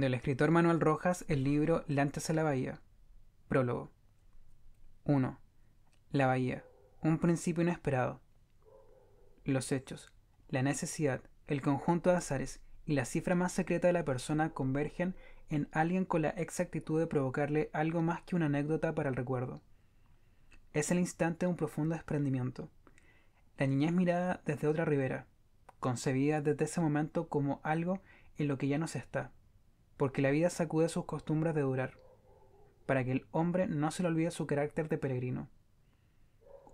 del escritor Manuel Rojas el libro Lantes a la Bahía. Prólogo. 1. La Bahía. Un principio inesperado. Los hechos, la necesidad, el conjunto de azares y la cifra más secreta de la persona convergen en alguien con la exactitud de provocarle algo más que una anécdota para el recuerdo. Es el instante de un profundo desprendimiento. La niña es mirada desde otra ribera, concebida desde ese momento como algo en lo que ya no se está porque la vida sacude sus costumbres de durar, para que el hombre no se le olvide su carácter de peregrino.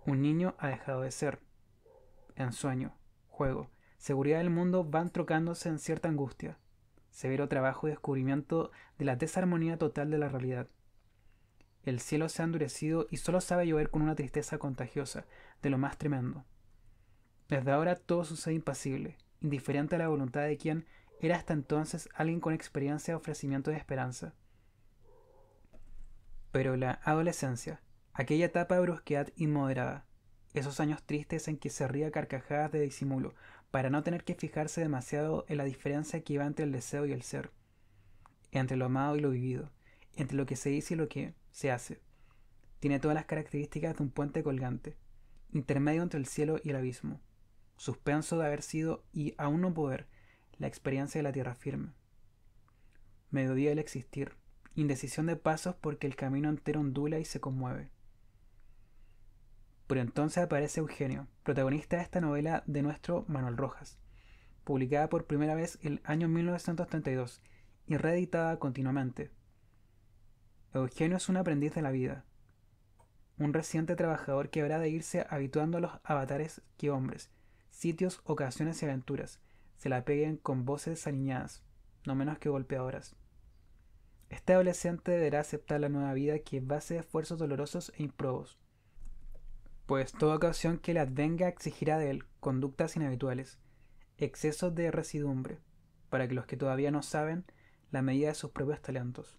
Un niño ha dejado de ser. En sueño, juego, seguridad del mundo van trocándose en cierta angustia, severo trabajo y descubrimiento de la desarmonía total de la realidad. El cielo se ha endurecido y solo sabe llover con una tristeza contagiosa, de lo más tremendo. Desde ahora todo sucede impasible, indiferente a la voluntad de quien era hasta entonces alguien con experiencia, ofrecimiento de esperanza. Pero la adolescencia, aquella etapa de brusquedad inmoderada, esos años tristes en que se ría carcajadas de disimulo, para no tener que fijarse demasiado en la diferencia que iba entre el deseo y el ser, entre lo amado y lo vivido, entre lo que se dice y lo que se hace. Tiene todas las características de un puente colgante, intermedio entre el cielo y el abismo, suspenso de haber sido y aún no poder, la experiencia de la tierra firme. Mediodía del existir, indecisión de pasos porque el camino entero ondula y se conmueve. Por entonces aparece Eugenio, protagonista de esta novela de nuestro Manuel Rojas, publicada por primera vez el año 1932 y reeditada continuamente. Eugenio es un aprendiz de la vida, un reciente trabajador que habrá de irse habituando a los avatares que hombres, sitios, ocasiones y aventuras, se la peguen con voces desaliñadas, no menos que golpeadoras. Este adolescente deberá aceptar la nueva vida que base de esfuerzos dolorosos e improbos, pues toda ocasión que le advenga exigirá de él conductas inhabituales, excesos de residumbre, para que los que todavía no saben la medida de sus propios talentos.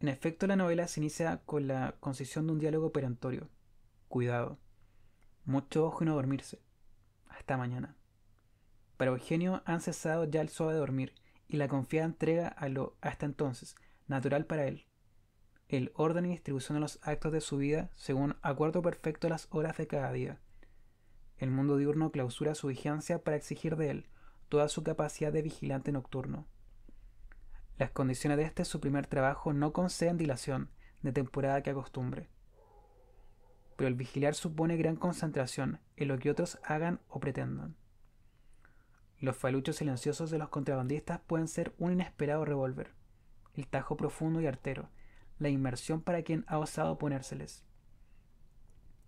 En efecto, la novela se inicia con la concisión de un diálogo perentorio. Cuidado. Mucho ojo y no dormirse. Hasta mañana. Para Eugenio han cesado ya el suave dormir y la confiada entrega a lo hasta entonces natural para él. El orden y distribución de los actos de su vida según acuerdo perfecto a las horas de cada día. El mundo diurno clausura su vigencia para exigir de él toda su capacidad de vigilante nocturno. Las condiciones de este su primer trabajo no conceden dilación de temporada que acostumbre. Pero el vigilar supone gran concentración en lo que otros hagan o pretendan. Los faluchos silenciosos de los contrabandistas pueden ser un inesperado revólver, el tajo profundo y artero, la inmersión para quien ha osado ponérseles.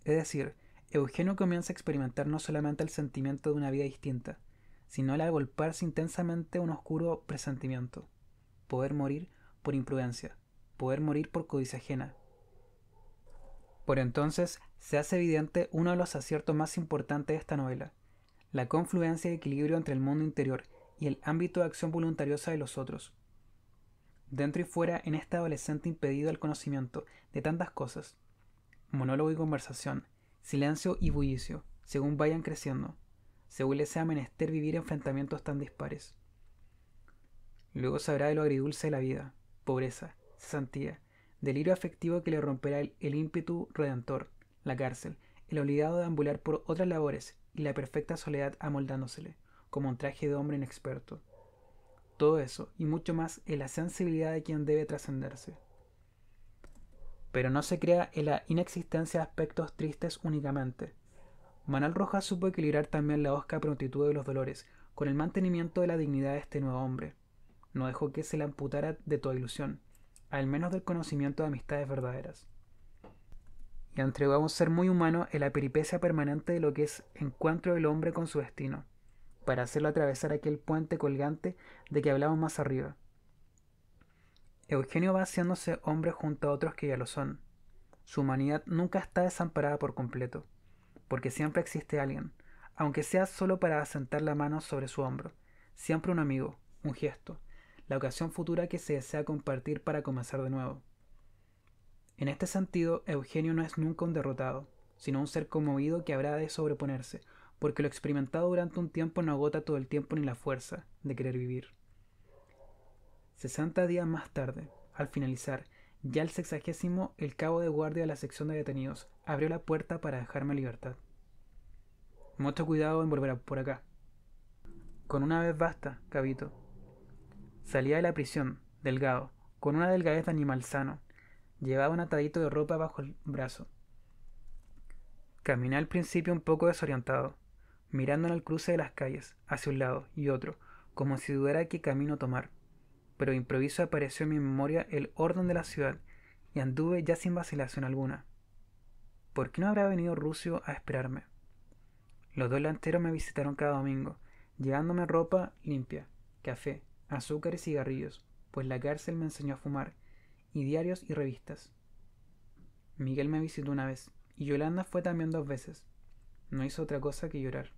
Es decir, Eugenio comienza a experimentar no solamente el sentimiento de una vida distinta, sino el agolparse intensamente un oscuro presentimiento. Poder morir por imprudencia, poder morir por codicia ajena. Por entonces se hace evidente uno de los aciertos más importantes de esta novela, la confluencia y equilibrio entre el mundo interior y el ámbito de acción voluntariosa de los otros. Dentro y fuera, en este adolescente impedido al conocimiento de tantas cosas, monólogo y conversación, silencio y bullicio, según vayan creciendo, según les sea menester vivir enfrentamientos tan dispares. Luego sabrá de lo agridulce de la vida, pobreza, cesantía, delirio afectivo que le romperá el, el ímpetu redentor, la cárcel, el obligado de ambular por otras labores y la perfecta soledad amoldándosele, como un traje de hombre inexperto. Todo eso y mucho más en la sensibilidad de quien debe trascenderse. Pero no se crea en la inexistencia de aspectos tristes únicamente. Manal Rojas supo equilibrar también la osca prontitud de los dolores con el mantenimiento de la dignidad de este nuevo hombre. No dejó que se le amputara de toda ilusión, al menos del conocimiento de amistades verdaderas y entregó a un ser muy humano en la peripecia permanente de lo que es encuentro del hombre con su destino, para hacerlo atravesar aquel puente colgante de que hablamos más arriba. Eugenio va haciéndose hombre junto a otros que ya lo son. Su humanidad nunca está desamparada por completo, porque siempre existe alguien, aunque sea solo para asentar la mano sobre su hombro, siempre un amigo, un gesto, la ocasión futura que se desea compartir para comenzar de nuevo. En este sentido, Eugenio no es nunca un derrotado, sino un ser conmovido que habrá de sobreponerse, porque lo experimentado durante un tiempo no agota todo el tiempo ni la fuerza de querer vivir. 60 días más tarde, al finalizar, ya el sexagésimo, el cabo de guardia de la sección de detenidos abrió la puerta para dejarme libertad. Mucho cuidado en volver por acá. Con una vez basta, cabito. Salía de la prisión, delgado, con una delgadez de animal sano, Llevaba un atadito de ropa bajo el brazo. Caminé al principio un poco desorientado, mirando en el cruce de las calles, hacia un lado y otro, como si dudara qué camino tomar. Pero de improviso apareció en mi memoria el orden de la ciudad, y anduve ya sin vacilación alguna. ¿Por qué no habrá venido Rusio a esperarme? Los dos lanteros me visitaron cada domingo, llevándome ropa limpia, café, azúcar y cigarrillos, pues la cárcel me enseñó a fumar, y diarios y revistas. Miguel me visitó una vez y Yolanda fue también dos veces. No hizo otra cosa que llorar.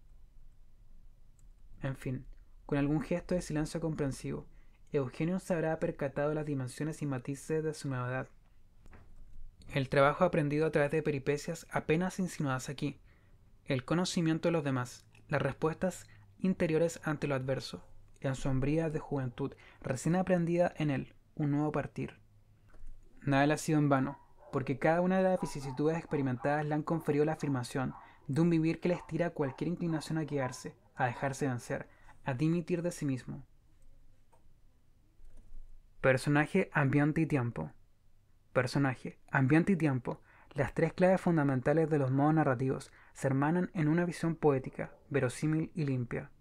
En fin, con algún gesto de silencio comprensivo, Eugenio se habrá percatado las dimensiones y matices de su nueva edad. El trabajo aprendido a través de peripecias apenas insinuadas aquí, el conocimiento de los demás, las respuestas interiores ante lo adverso, la sombría de juventud recién aprendida en él, un nuevo partir. Nada le ha sido en vano, porque cada una de las vicisitudes experimentadas le han conferido la afirmación de un vivir que les tira cualquier inclinación a guiarse, a dejarse vencer, a dimitir de sí mismo. Personaje, ambiente y tiempo. Personaje, ambiente y tiempo, las tres claves fundamentales de los modos narrativos, se hermanan en una visión poética, verosímil y limpia.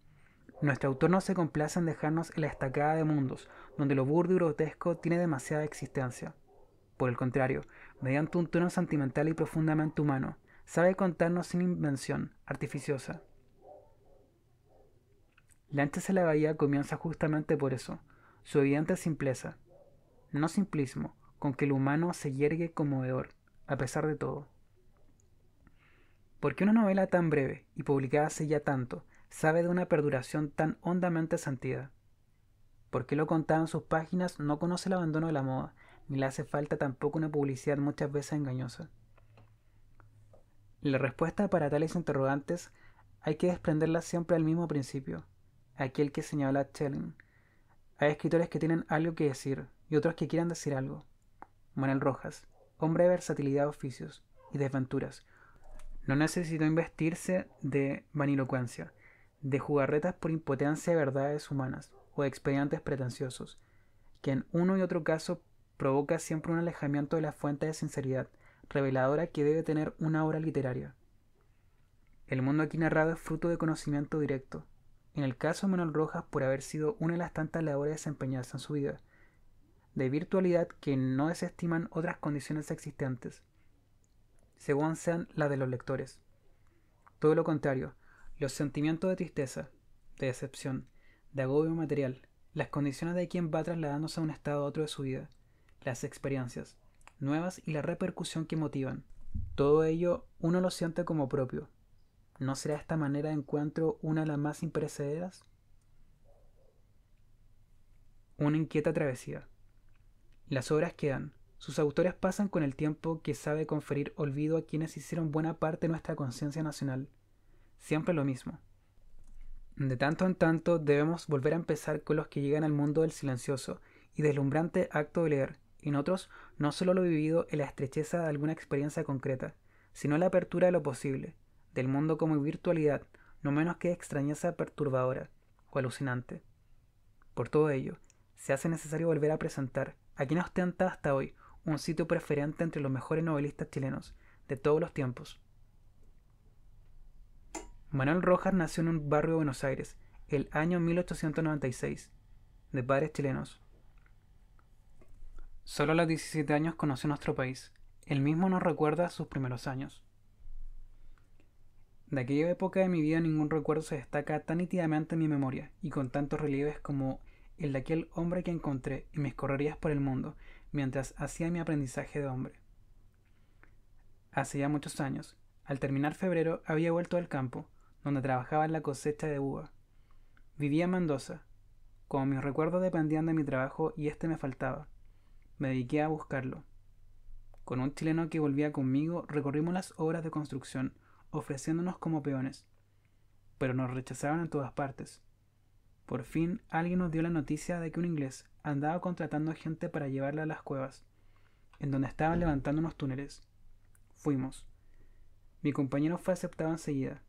Nuestro autor no se complace en dejarnos en la estacada de mundos, donde lo burdo y grotesco tiene demasiada existencia por el contrario, mediante un tono sentimental y profundamente humano, sabe contarnos sin invención artificiosa. Lanchas en la bahía comienza justamente por eso, su evidente simpleza, no simplismo, con que el humano se yergue conmovedor, a pesar de todo. ¿Por qué una novela tan breve y publicada hace ya tanto sabe de una perduración tan hondamente sentida? ¿Por qué lo contado en sus páginas no conoce el abandono de la moda, ni le hace falta tampoco una publicidad muchas veces engañosa. La respuesta para tales interrogantes hay que desprenderla siempre al mismo principio, aquel que señala Schelling. Hay escritores que tienen algo que decir y otros que quieran decir algo. Manuel Rojas, hombre de versatilidad de oficios y desventuras, no necesitó investirse de vanilocuencia, de jugarretas por impotencia de verdades humanas o de expedientes pretenciosos, que en uno y otro caso provoca siempre un alejamiento de la fuente de sinceridad, reveladora que debe tener una obra literaria. El mundo aquí narrado es fruto de conocimiento directo, en el caso de Manuel Rojas por haber sido una de las tantas labores desempeñadas en su vida, de virtualidad que no desestiman otras condiciones existentes, según sean las de los lectores. Todo lo contrario, los sentimientos de tristeza, de decepción, de agobio material, las condiciones de quien va trasladándose a un estado a otro de su vida, las experiencias nuevas y la repercusión que motivan. Todo ello uno lo siente como propio. ¿No será esta manera de encuentro una de las más imperecederas? Una inquieta travesía. Las obras quedan, sus autores pasan con el tiempo que sabe conferir olvido a quienes hicieron buena parte de nuestra conciencia nacional. Siempre lo mismo. De tanto en tanto debemos volver a empezar con los que llegan al mundo del silencioso y deslumbrante acto de leer en otros, no solo lo vivido en la estrecheza de alguna experiencia concreta, sino la apertura de lo posible, del mundo como virtualidad, no menos que extrañeza perturbadora o alucinante. Por todo ello, se hace necesario volver a presentar a quien ostenta hasta hoy un sitio preferente entre los mejores novelistas chilenos de todos los tiempos. Manuel Rojas nació en un barrio de Buenos Aires el año 1896, de padres chilenos. Solo a los 17 años conoce nuestro país. Él mismo nos recuerda sus primeros años. De aquella época de mi vida ningún recuerdo se destaca tan nítidamente en mi memoria y con tantos relieves como el de aquel hombre que encontré y mis correrías por el mundo mientras hacía mi aprendizaje de hombre. Hace ya muchos años, al terminar febrero, había vuelto al campo, donde trabajaba en la cosecha de uva. Vivía en Mendoza. Como mis recuerdos dependían de mi trabajo y este me faltaba, me dediqué a buscarlo. Con un chileno que volvía conmigo recorrimos las obras de construcción, ofreciéndonos como peones, pero nos rechazaron en todas partes. Por fin alguien nos dio la noticia de que un inglés andaba contratando gente para llevarla a las cuevas, en donde estaban levantando unos túneles. Fuimos. Mi compañero fue aceptado enseguida.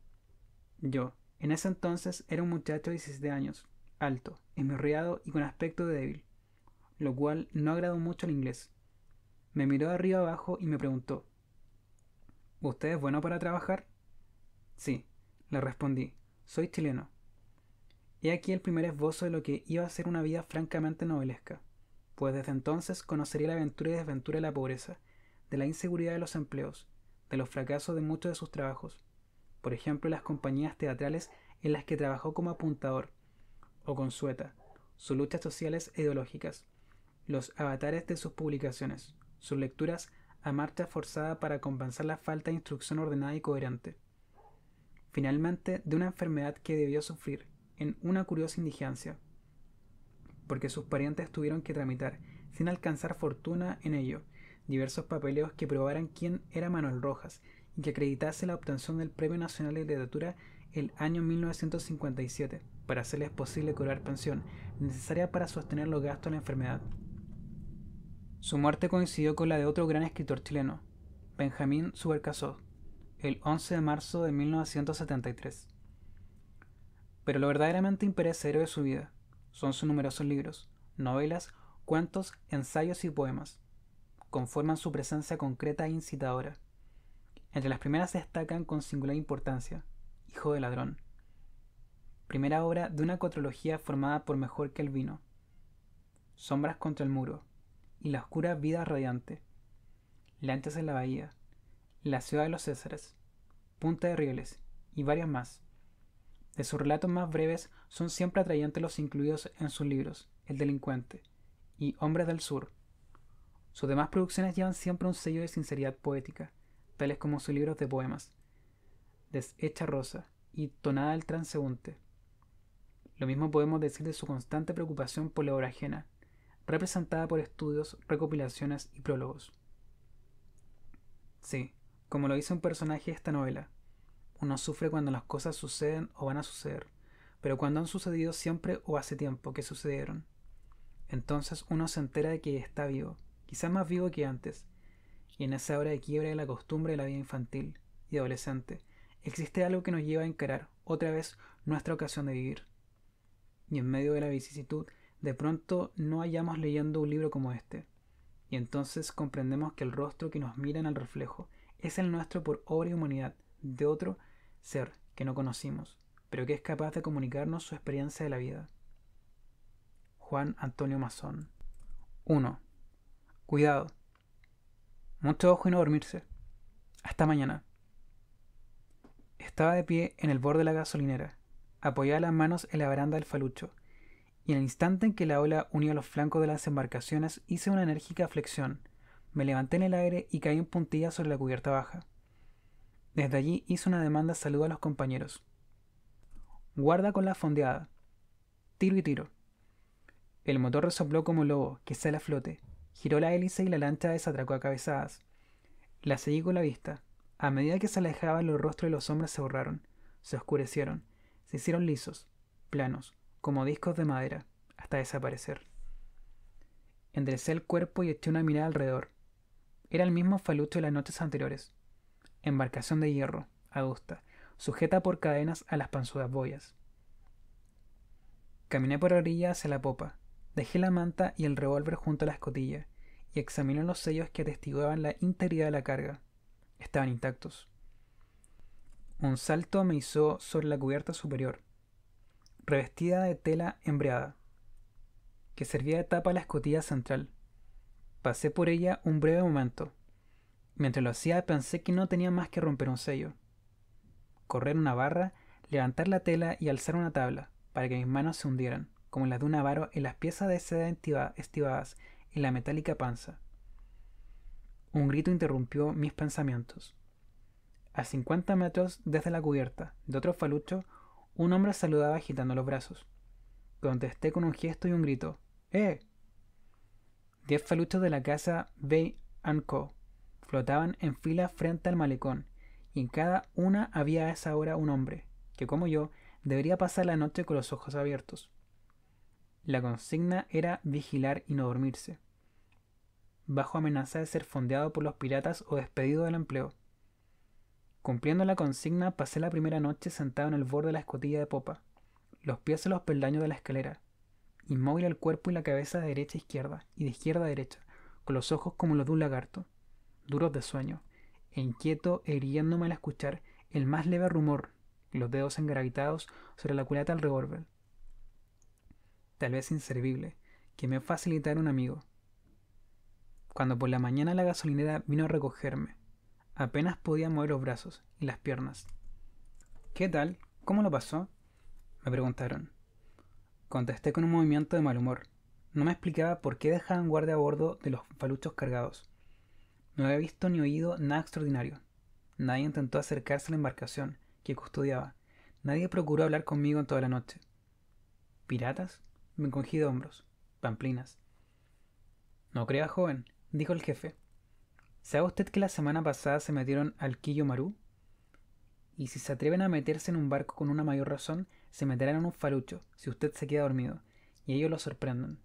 Yo, en ese entonces, era un muchacho de 17 años, alto, emurriado y con aspecto de débil lo cual no agradó mucho al inglés. Me miró de arriba abajo y me preguntó, ¿Usted es bueno para trabajar? Sí, le respondí, soy chileno. He aquí el primer esbozo de lo que iba a ser una vida francamente novelesca, pues desde entonces conocería la aventura y desventura de la pobreza, de la inseguridad de los empleos, de los fracasos de muchos de sus trabajos, por ejemplo las compañías teatrales en las que trabajó como apuntador, o con sueta, sus luchas sociales e ideológicas, los avatares de sus publicaciones, sus lecturas a marcha forzada para compensar la falta de instrucción ordenada y coherente. Finalmente, de una enfermedad que debió sufrir, en una curiosa indigencia, porque sus parientes tuvieron que tramitar, sin alcanzar fortuna en ello, diversos papeleos que probaran quién era Manuel Rojas y que acreditase la obtención del Premio Nacional de Literatura el año 1957, para hacerles posible cobrar pensión, necesaria para sostener los gastos de la enfermedad. Su muerte coincidió con la de otro gran escritor chileno, Benjamín Subercaseaux, el 11 de marzo de 1973. Pero lo verdaderamente imperecedero de su vida son sus numerosos libros, novelas, cuentos, ensayos y poemas. Conforman su presencia concreta e incitadora. Entre las primeras destacan con singular importancia Hijo de Ladrón, primera obra de una cuatrología formada por Mejor que el Vino, Sombras contra el Muro, y la oscura vida radiante. Lentes en la bahía, la ciudad de los Césares, Punta de Rieles y varias más. De sus relatos más breves son siempre atrayentes los incluidos en sus libros El delincuente y Hombres del Sur. Sus demás producciones llevan siempre un sello de sinceridad poética, tales como sus libros de poemas, Deshecha Rosa y Tonada del Transeúnte. Lo mismo podemos decir de su constante preocupación por la obra ajena, representada por estudios, recopilaciones y prólogos. Sí, como lo dice un personaje de esta novela, uno sufre cuando las cosas suceden o van a suceder, pero cuando han sucedido siempre o hace tiempo que sucedieron. Entonces uno se entera de que está vivo, quizás más vivo que antes, y en esa hora de quiebra de la costumbre de la vida infantil y adolescente, existe algo que nos lleva a encarar otra vez nuestra ocasión de vivir. Y en medio de la vicisitud de pronto no hallamos leyendo un libro como este, y entonces comprendemos que el rostro que nos mira en el reflejo es el nuestro por obra y humanidad de otro ser que no conocimos, pero que es capaz de comunicarnos su experiencia de la vida. Juan Antonio Mazón 1. Cuidado. Mucho ojo y no dormirse. Hasta mañana. Estaba de pie en el borde de la gasolinera, apoyada las manos en la baranda del falucho, y en el instante en que la ola unió los flancos de las embarcaciones hice una enérgica flexión. Me levanté en el aire y caí en puntillas sobre la cubierta baja. Desde allí hice una demanda saludo a los compañeros. Guarda con la fondeada. Tiro y tiro. El motor resopló como lobo, que sale a flote. Giró la hélice y la lancha desatracó a cabezadas. La seguí con la vista. A medida que se alejaban los rostros de los hombres se borraron, se oscurecieron, se hicieron lisos, planos, como discos de madera, hasta desaparecer. Enderecé el cuerpo y eché una mirada alrededor. Era el mismo falucho de las noches anteriores. Embarcación de hierro, adusta, sujeta por cadenas a las panzudas boyas. Caminé por la orilla hacia la popa, dejé la manta y el revólver junto a la escotilla, y examiné los sellos que atestiguaban la integridad de la carga. Estaban intactos. Un salto me hizo sobre la cubierta superior, revestida de tela embreada, que servía de tapa a la escotilla central. Pasé por ella un breve momento. Mientras lo hacía pensé que no tenía más que romper un sello, correr una barra, levantar la tela y alzar una tabla, para que mis manos se hundieran, como las de un avaro, en las piezas de seda estivadas en la metálica panza. Un grito interrumpió mis pensamientos. A 50 metros desde la cubierta de otro falucho, un hombre saludaba agitando los brazos. Contesté con un gesto y un grito. ¡Eh! Diez faluchos de la casa Bay Co. flotaban en fila frente al malecón, y en cada una había a esa hora un hombre, que como yo, debería pasar la noche con los ojos abiertos. La consigna era vigilar y no dormirse. Bajo amenaza de ser fondeado por los piratas o despedido del empleo. Cumpliendo la consigna, pasé la primera noche sentado en el borde de la escotilla de popa, los pies en los peldaños de la escalera, inmóvil el cuerpo y la cabeza de derecha a izquierda y de izquierda a derecha, con los ojos como los de un lagarto, duros de sueño, e inquieto e al escuchar el más leve rumor, los dedos engravitados sobre la culata del revólver. Tal vez inservible, que me facilitara un amigo. Cuando por la mañana la gasolinera vino a recogerme, Apenas podía mover los brazos y las piernas. ¿Qué tal? ¿Cómo lo pasó? me preguntaron. Contesté con un movimiento de mal humor. No me explicaba por qué dejaban guardia a bordo de los faluchos cargados. No había visto ni oído nada extraordinario. Nadie intentó acercarse a la embarcación que custodiaba. Nadie procuró hablar conmigo en toda la noche. ¿Piratas? Me encogí de hombros. Pamplinas. No creas, joven, dijo el jefe. ¿Sabe usted que la semana pasada se metieron al Quillo Marú? Y si se atreven a meterse en un barco con una mayor razón, se meterán en un falucho, si usted se queda dormido, y ellos lo sorprenden.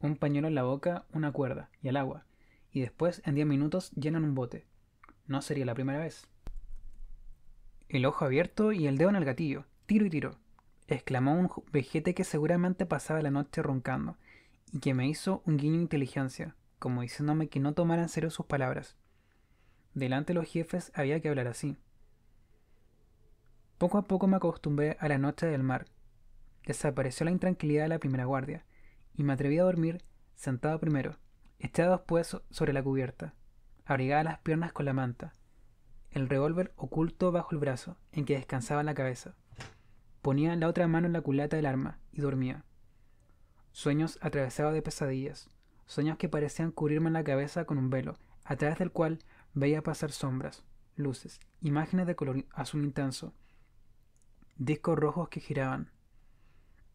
Un pañuelo en la boca, una cuerda, y al agua, y después, en diez minutos, llenan un bote. No sería la primera vez. El ojo abierto y el dedo en el gatillo, tiro y tiro, exclamó un vejete que seguramente pasaba la noche roncando, y que me hizo un guiño de inteligencia como diciéndome que no tomaran en serio sus palabras. Delante de los jefes había que hablar así. Poco a poco me acostumbré a la noche del mar. Desapareció la intranquilidad de la primera guardia, y me atreví a dormir sentado primero, echado después sobre la cubierta, abrigada las piernas con la manta, el revólver oculto bajo el brazo en que descansaba la cabeza. Ponía la otra mano en la culata del arma y dormía. Sueños atravesaba de pesadillas, sueños que parecían cubrirme la cabeza con un velo, a través del cual veía pasar sombras, luces, imágenes de color azul intenso, discos rojos que giraban.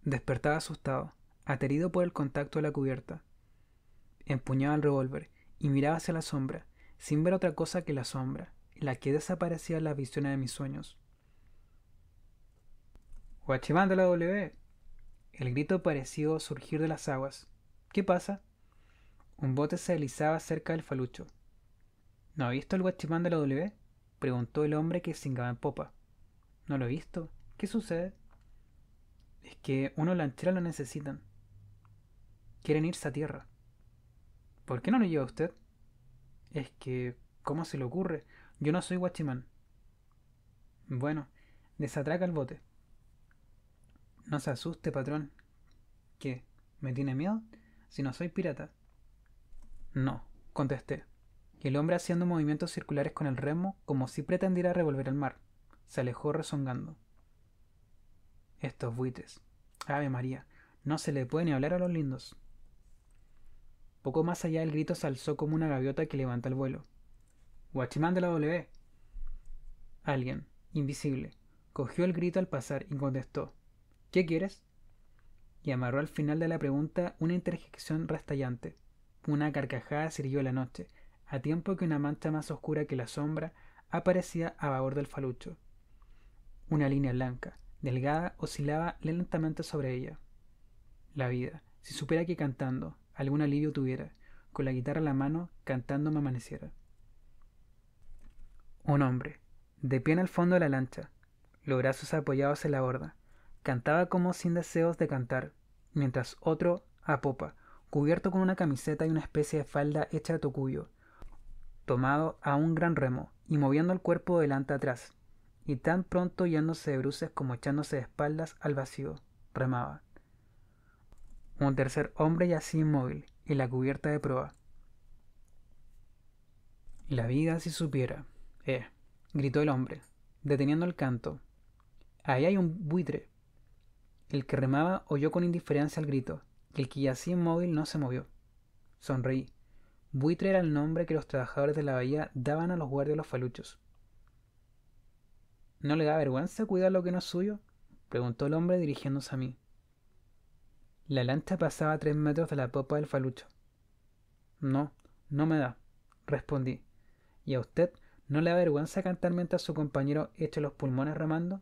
Despertaba asustado, aterido por el contacto de la cubierta. Empuñaba el revólver y miraba hacia la sombra, sin ver otra cosa que la sombra, la que desaparecía las visiones de mis sueños. Guachimán de la W. El grito pareció surgir de las aguas. ¿Qué pasa? Un bote se deslizaba cerca del falucho. ¿No ha visto el guachimán de la W? preguntó el hombre que cingaba en popa. No lo he visto. ¿Qué sucede? Es que uno lancheros lo necesitan. Quieren irse a tierra. ¿Por qué no lo lleva usted? Es que, ¿cómo se le ocurre? Yo no soy guachimán. Bueno, desatraca el bote. No se asuste, patrón. ¿Qué? ¿Me tiene miedo? Si no soy pirata. No, contesté. Y el hombre haciendo movimientos circulares con el remo como si pretendiera revolver el mar. Se alejó rezongando. Estos buitres. Ave María, no se le puede ni hablar a los lindos. Poco más allá el grito se alzó como una gaviota que levanta el vuelo. Guachimán de la W. Alguien, invisible, cogió el grito al pasar y contestó. ¿Qué quieres? Y amarró al final de la pregunta una interjección restallante. Una carcajada sirvió la noche, a tiempo que una mancha más oscura que la sombra aparecía a babor del falucho. Una línea blanca, delgada, oscilaba lentamente sobre ella. La vida, si supiera que cantando, algún alivio tuviera, con la guitarra en la mano, cantando me amaneciera. Un hombre, de pie en el fondo de la lancha, los brazos apoyados en la borda, cantaba como sin deseos de cantar, mientras otro, a popa, cubierto con una camiseta y una especie de falda hecha de tocuyo, tomado a un gran remo y moviendo el cuerpo delante atrás, y tan pronto yéndose de bruces como echándose de espaldas al vacío, remaba. Un tercer hombre yacía inmóvil en la cubierta de proa. La vida si supiera, eh, gritó el hombre, deteniendo el canto. Ahí hay un buitre. El que remaba oyó con indiferencia el grito el que yacía inmóvil no se movió. Sonreí. Buitre era el nombre que los trabajadores de la bahía daban a los guardias de los faluchos. ¿No le da vergüenza cuidar lo que no es suyo? preguntó el hombre dirigiéndose a mí. La lancha pasaba a tres metros de la popa del falucho. No, no me da, respondí. ¿Y a usted no le da vergüenza cantar mientras su compañero echa los pulmones remando?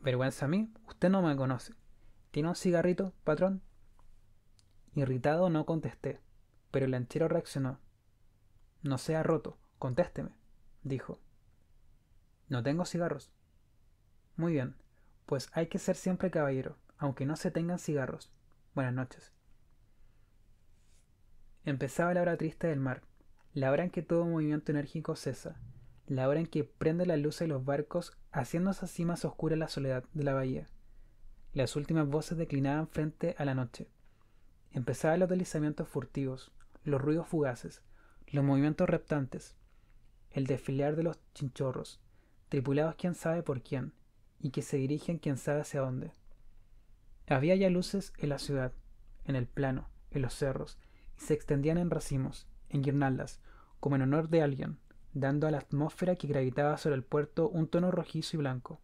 ¿Vergüenza a mí? Usted no me conoce. ¿Tiene un cigarrito, patrón? Irritado no contesté, pero el lanchero reaccionó. No sea roto, contésteme, dijo. No tengo cigarros. Muy bien, pues hay que ser siempre caballero, aunque no se tengan cigarros. Buenas noches. Empezaba la hora triste del mar, la hora en que todo movimiento enérgico cesa, la hora en que prende la luz de los barcos, haciéndose así más oscura la soledad de la bahía. Las últimas voces declinaban frente a la noche. Empezaban los deslizamientos furtivos, los ruidos fugaces, los movimientos reptantes, el desfilar de los chinchorros, tripulados quién sabe por quién, y que se dirigen quién sabe hacia dónde. Había ya luces en la ciudad, en el plano, en los cerros, y se extendían en racimos, en guirnaldas, como en honor de alguien, dando a la atmósfera que gravitaba sobre el puerto un tono rojizo y blanco.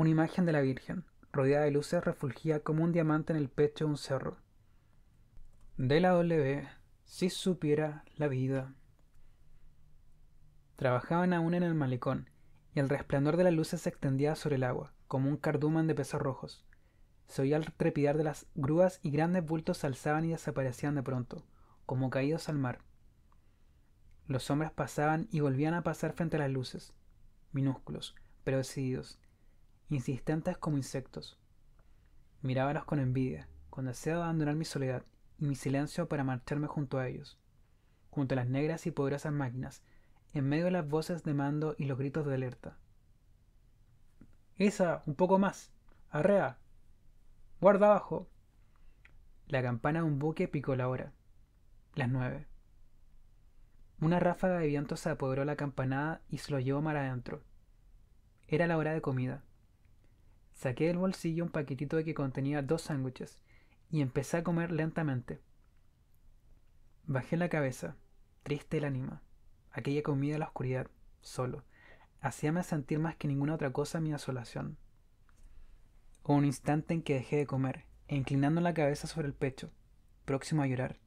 Una imagen de la Virgen, rodeada de luces, refulgía como un diamante en el pecho de un cerro. De la W, si supiera la vida. Trabajaban aún en el malecón, y el resplandor de las luces se extendía sobre el agua, como un cardumen de peces Se oía el trepidar de las grúas y grandes bultos se alzaban y desaparecían de pronto, como caídos al mar. Los hombres pasaban y volvían a pasar frente a las luces, minúsculos, pero decididos, insistentes como insectos. Mirábalos con envidia, con deseo de abandonar mi soledad y mi silencio para marcharme junto a ellos, junto a las negras y poderosas máquinas, en medio de las voces de mando y los gritos de alerta. Esa, un poco más. Arrea. Guarda abajo. La campana de un buque picó la hora. Las nueve. Una ráfaga de viento se apoderó la campanada y se lo llevó mar adentro. Era la hora de comida. Saqué del bolsillo un paquetito de que contenía dos sándwiches y empecé a comer lentamente. Bajé la cabeza, triste el ánimo. Aquella comida en la oscuridad, solo, hacíame sentir más que ninguna otra cosa mi asolación. Hubo un instante en que dejé de comer, inclinando la cabeza sobre el pecho, próximo a llorar,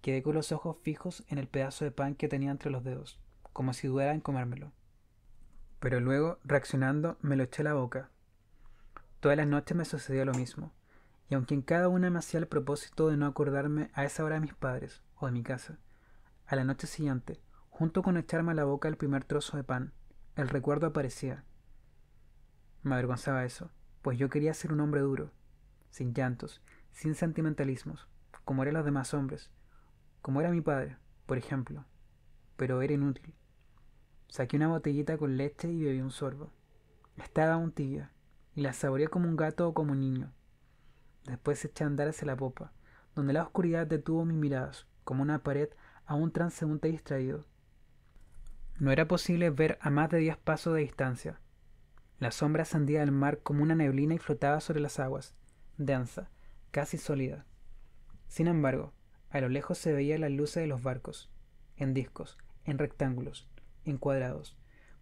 quedé con los ojos fijos en el pedazo de pan que tenía entre los dedos, como si dudara en comérmelo. Pero luego, reaccionando, me lo eché a la boca, Todas las noches me sucedía lo mismo, y aunque en cada una me hacía el propósito de no acordarme a esa hora de mis padres o de mi casa, a la noche siguiente, junto con echarme a la boca el primer trozo de pan, el recuerdo aparecía. Me avergonzaba eso, pues yo quería ser un hombre duro, sin llantos, sin sentimentalismos, como eran los demás hombres, como era mi padre, por ejemplo, pero era inútil. Saqué una botellita con leche y bebí un sorbo. Estaba un tibia, y la saboreé como un gato o como un niño. Después eché a andar hacia la popa, donde la oscuridad detuvo mis miradas, como una pared a un transeúnte distraído. No era posible ver a más de diez pasos de distancia. La sombra ascendía del mar como una neblina y flotaba sobre las aguas, densa, casi sólida. Sin embargo, a lo lejos se veía las luces de los barcos, en discos, en rectángulos, en cuadrados,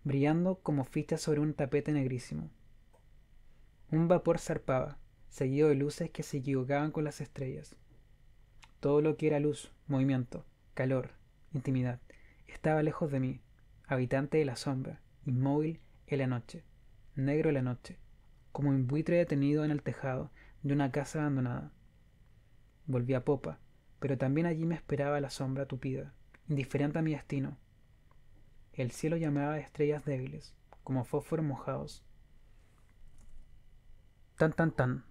brillando como fichas sobre un tapete negrísimo. Un vapor zarpaba, seguido de luces que se equivocaban con las estrellas. Todo lo que era luz, movimiento, calor, intimidad, estaba lejos de mí, habitante de la sombra, inmóvil en la noche, negro en la noche, como un buitre detenido en el tejado de una casa abandonada. Volví a popa, pero también allí me esperaba la sombra tupida, indiferente a mi destino. El cielo llamaba de estrellas débiles, como fósforos mojados, Tan tan tan,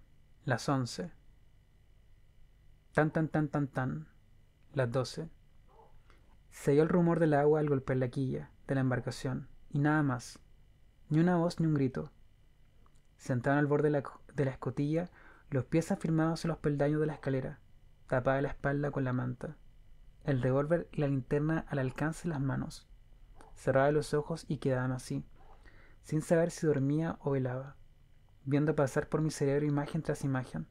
las once Tan tan tan tan tan, las doce Se oyó el rumor del agua al golpear la quilla de la embarcación, y nada más. Ni una voz ni un grito. Sentado al borde de la, de la escotilla, los pies afirmados en los peldaños de la escalera, tapada la espalda con la manta, el revólver y la linterna al alcance de las manos. Cerraba los ojos y quedaban así, sin saber si dormía o velaba viendo pasar por mi cerebro imagen tras imagen,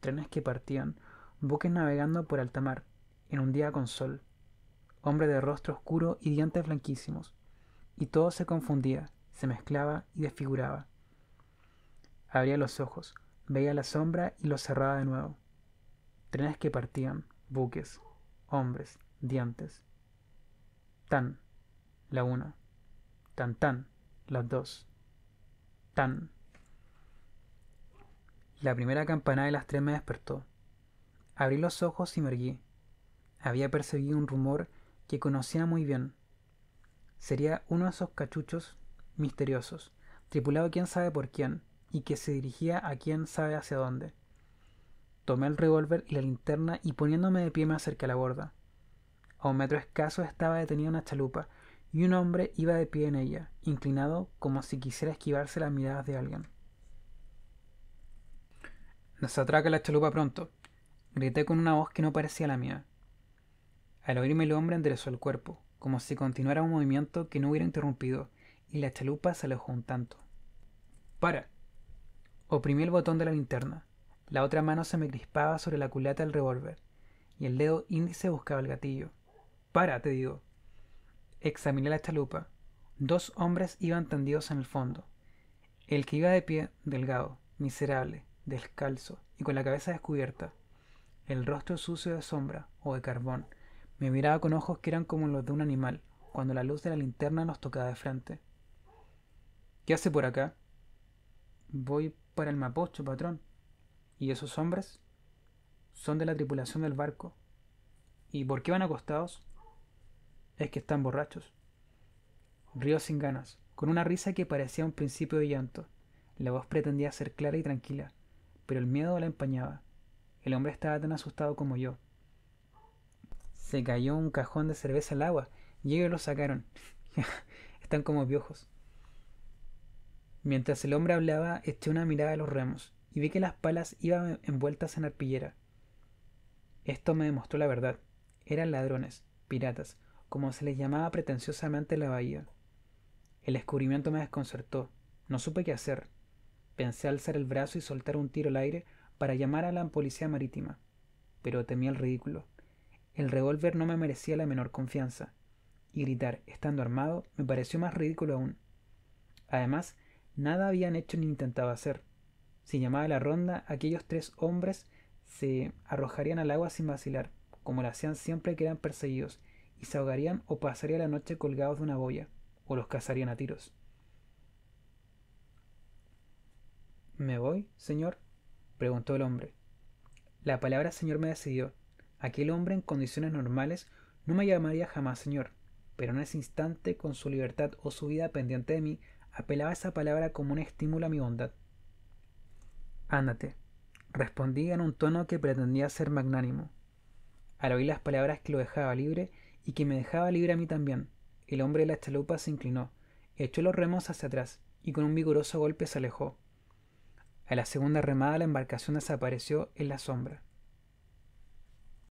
trenes que partían, buques navegando por alta mar, en un día con sol, hombre de rostro oscuro y dientes blanquísimos, y todo se confundía, se mezclaba y desfiguraba. Abría los ojos, veía la sombra y los cerraba de nuevo. Trenes que partían, buques, hombres, dientes. Tan, la una. Tan tan, las dos. Tan. La primera campanada de las tres me despertó. Abrí los ojos y me erguí. Había percibido un rumor que conocía muy bien. Sería uno de esos cachuchos misteriosos, tripulado quién sabe por quién, y que se dirigía a quién sabe hacia dónde. Tomé el revólver y la linterna y poniéndome de pie me acerqué a la borda. A un metro escaso estaba detenida una chalupa, y un hombre iba de pie en ella, inclinado como si quisiera esquivarse las miradas de alguien. Nos atraca la chalupa pronto. Grité con una voz que no parecía la mía. Al oírme el hombre enderezó el cuerpo, como si continuara un movimiento que no hubiera interrumpido, y la chalupa se alejó un tanto. ¡Para! Oprimí el botón de la linterna. La otra mano se me crispaba sobre la culata del revólver, y el dedo índice buscaba el gatillo. ¡Para! te digo. Examiné la chalupa. Dos hombres iban tendidos en el fondo. El que iba de pie, delgado, miserable, descalzo y con la cabeza descubierta, el rostro sucio de sombra o de carbón. Me miraba con ojos que eran como los de un animal, cuando la luz de la linterna nos tocaba de frente. ¿Qué hace por acá? Voy para el mapocho, patrón. ¿Y esos hombres? Son de la tripulación del barco. ¿Y por qué van acostados? Es que están borrachos. Río sin ganas, con una risa que parecía un principio de llanto. La voz pretendía ser clara y tranquila, pero el miedo la empañaba. El hombre estaba tan asustado como yo. Se cayó un cajón de cerveza al agua y ellos lo sacaron. Están como viejos Mientras el hombre hablaba, eché una mirada a los remos y vi que las palas iban envueltas en arpillera. Esto me demostró la verdad. Eran ladrones, piratas, como se les llamaba pretenciosamente la bahía. El descubrimiento me desconcertó. No supe qué hacer. Pensé alzar el brazo y soltar un tiro al aire para llamar a la policía marítima, pero temía el ridículo. El revólver no me merecía la menor confianza, y gritar estando armado me pareció más ridículo aún. Además, nada habían hecho ni intentado hacer. Si llamaba la ronda, aquellos tres hombres se arrojarían al agua sin vacilar, como lo hacían siempre que eran perseguidos, y se ahogarían o pasaría la noche colgados de una boya, o los cazarían a tiros. ¿Me voy, señor? preguntó el hombre. La palabra señor me decidió. Aquel hombre en condiciones normales no me llamaría jamás señor, pero en ese instante, con su libertad o su vida pendiente de mí, apelaba esa palabra como un estímulo a mi bondad. Ándate, respondí en un tono que pretendía ser magnánimo. Al oír las palabras que lo dejaba libre y que me dejaba libre a mí también, el hombre de la chalupa se inclinó, echó los remos hacia atrás y con un vigoroso golpe se alejó. A la segunda remada la embarcación desapareció en la sombra.